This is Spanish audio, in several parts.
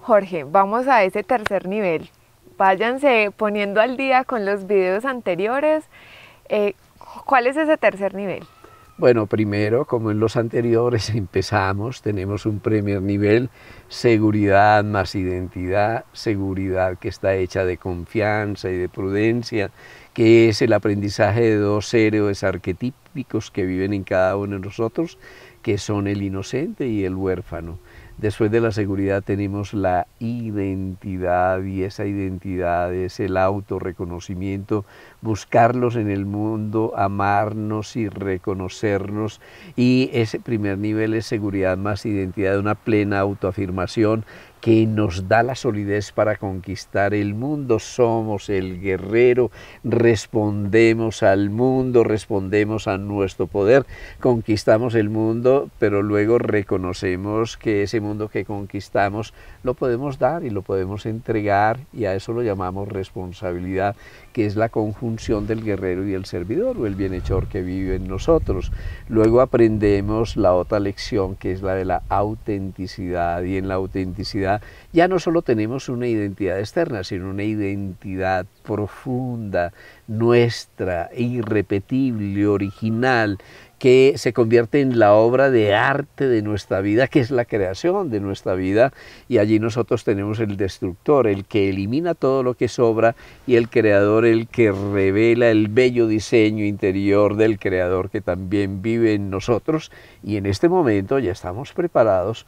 Jorge, vamos a ese tercer nivel. Váyanse poniendo al día con los videos anteriores. Eh, ¿Cuál es ese tercer nivel? Bueno, primero, como en los anteriores, empezamos, tenemos un primer nivel, seguridad más identidad, seguridad que está hecha de confianza y de prudencia, que es el aprendizaje de dos héroes arquetípicos que viven en cada uno de nosotros, que son el inocente y el huérfano. Después de la seguridad tenemos la identidad y esa identidad es el autorreconocimiento, buscarlos en el mundo, amarnos y reconocernos. Y ese primer nivel es seguridad más identidad, una plena autoafirmación que nos da la solidez para conquistar el mundo. Somos el guerrero, respondemos al mundo, respondemos a nuestro poder, conquistamos el mundo, pero luego reconocemos que ese mundo que conquistamos lo podemos dar y lo podemos entregar y a eso lo llamamos responsabilidad, que es la conjunción del guerrero y el servidor o el bienhechor que vive en nosotros. Luego aprendemos la otra lección que es la de la autenticidad y en la autenticidad ya no solo tenemos una identidad externa, sino una identidad profunda, nuestra, irrepetible, original, que se convierte en la obra de arte de nuestra vida, que es la creación de nuestra vida, y allí nosotros tenemos el destructor, el que elimina todo lo que sobra, y el creador, el que revela el bello diseño interior del creador que también vive en nosotros, y en este momento ya estamos preparados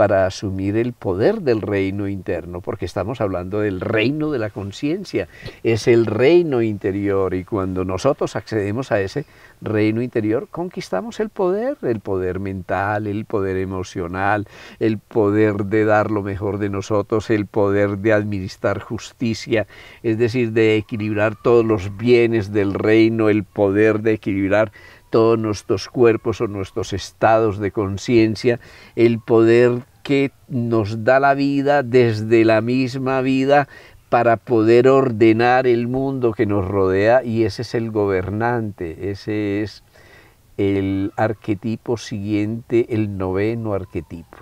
para asumir el poder del reino interno, porque estamos hablando del reino de la conciencia, es el reino interior y cuando nosotros accedemos a ese reino interior conquistamos el poder, el poder mental, el poder emocional, el poder de dar lo mejor de nosotros, el poder de administrar justicia, es decir, de equilibrar todos los bienes del reino, el poder de equilibrar todos nuestros cuerpos o nuestros estados de conciencia, el poder que nos da la vida desde la misma vida para poder ordenar el mundo que nos rodea y ese es el gobernante, ese es el arquetipo siguiente, el noveno arquetipo.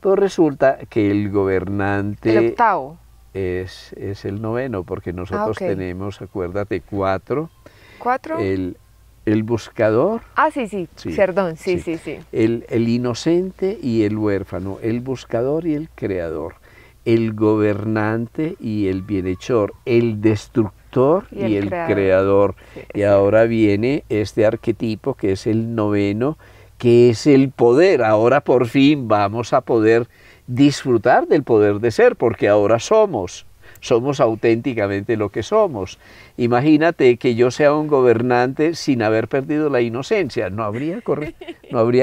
Pero pues resulta que el gobernante... El octavo. Es, el noveno, porque nosotros ah, tenemos, acuérdate, cuatro. ¿Cuatro? El el buscador. Ah, sí, sí, perdón, sí, sí, sí. El, inocente y el huérfano, el buscador y el creador, el gobernante y el bienhechor, el destructor y el, creador. y ahora viene este arquetipo que es el noveno, que es el poder. Ahora por fin vamos a poder disfrutar del poder de ser, porque ahora somos somos auténticamente lo que somos. Imagínate que yo sea un gobernante sin haber perdido la inocencia, no habría,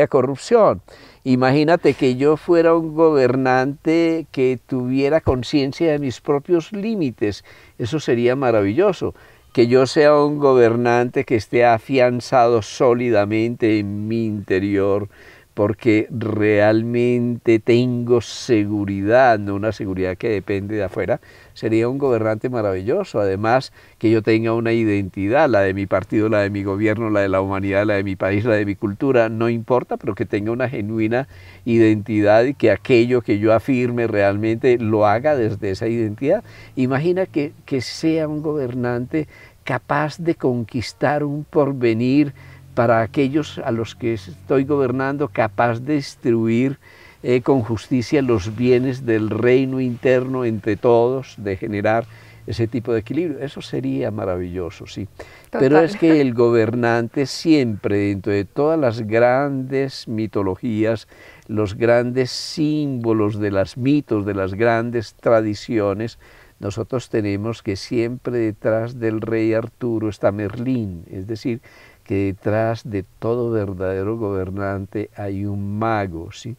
corrupción. Imagínate que yo fuera un gobernante que tuviera conciencia de mis propios límites, eso sería maravilloso que yo sea un gobernante que esté afianzado sólidamente en mi interior, porque realmente tengo seguridad, no una seguridad que depende de afuera, sería un gobernante maravilloso. Además, que yo tenga una identidad, la de mi partido, la de mi gobierno, la de la humanidad, la de mi país, la de mi cultura, no importa, pero que tenga una genuina identidad y que aquello que yo afirme realmente lo haga desde esa identidad. Imagina que, que sea un gobernante capaz de conquistar un porvenir para aquellos a los que estoy gobernando, capaz de distribuir eh, con justicia los bienes del reino interno entre todos, de generar ese tipo de equilibrio. Eso sería maravilloso, sí. Pero es que el gobernante siempre, dentro de todas las grandes mitologías, los grandes símbolos de las mitos, de las grandes tradiciones, nosotros tenemos que siempre detrás del rey Arturo está Merlín, es decir, que detrás de todo verdadero gobernante hay un mago, ¿sí?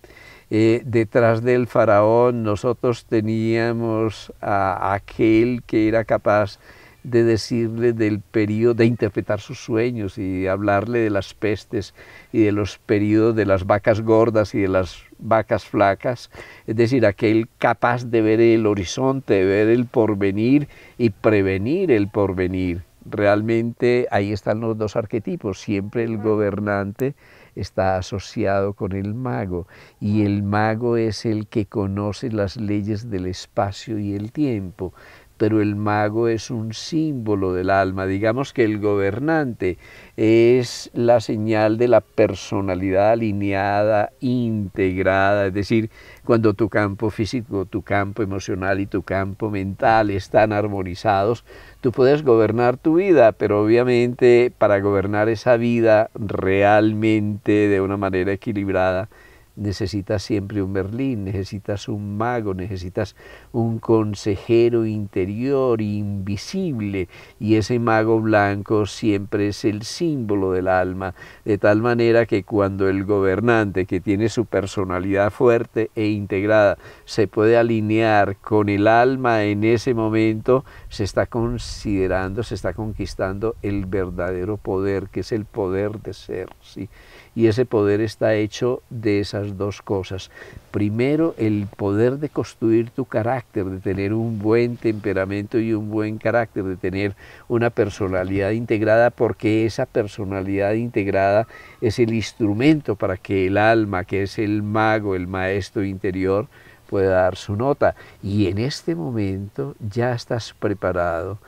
Eh, detrás del faraón nosotros teníamos a, aquel que era capaz de decirle del periodo, de interpretar sus sueños y hablarle de las pestes y de los periodos de las vacas gordas y de las vacas flacas, es decir, aquel capaz de ver el horizonte, de ver el porvenir y prevenir el porvenir. Realmente ahí están los dos arquetipos, siempre el gobernante está asociado con el mago y el mago es el que conoce las leyes del espacio y el tiempo, pero el mago es un símbolo del alma. Digamos que el gobernante es la señal de la personalidad alineada, integrada, es decir, cuando tu campo físico, tu campo emocional y tu campo mental están armonizados, tú puedes gobernar tu vida, pero obviamente para gobernar esa vida realmente de una manera equilibrada, necesitas siempre un Berlín, necesitas un mago, necesitas un consejero interior invisible y ese mago blanco siempre es el símbolo del alma, de tal manera que cuando el gobernante que tiene su personalidad fuerte e integrada se puede alinear con el alma en ese momento, se está considerando, se está conquistando el verdadero poder, que es el poder de ser, ¿sí? Y ese poder está hecho de esas dos cosas. Primero, el poder de construir tu carácter, de tener un buen temperamento y un buen carácter, de tener una personalidad integrada, porque esa personalidad integrada es el instrumento para que el alma, que es el mago, el maestro interior, pueda dar su nota. Y en este momento ya estás preparado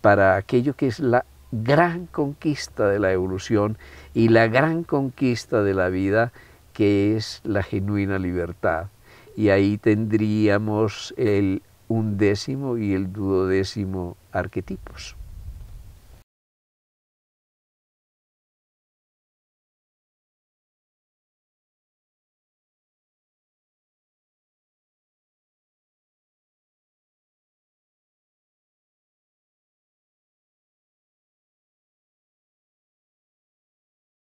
para aquello que es la gran conquista de la evolución y la gran conquista de la vida que es la genuina libertad. Y ahí tendríamos el undécimo y el duodécimo arquetipos.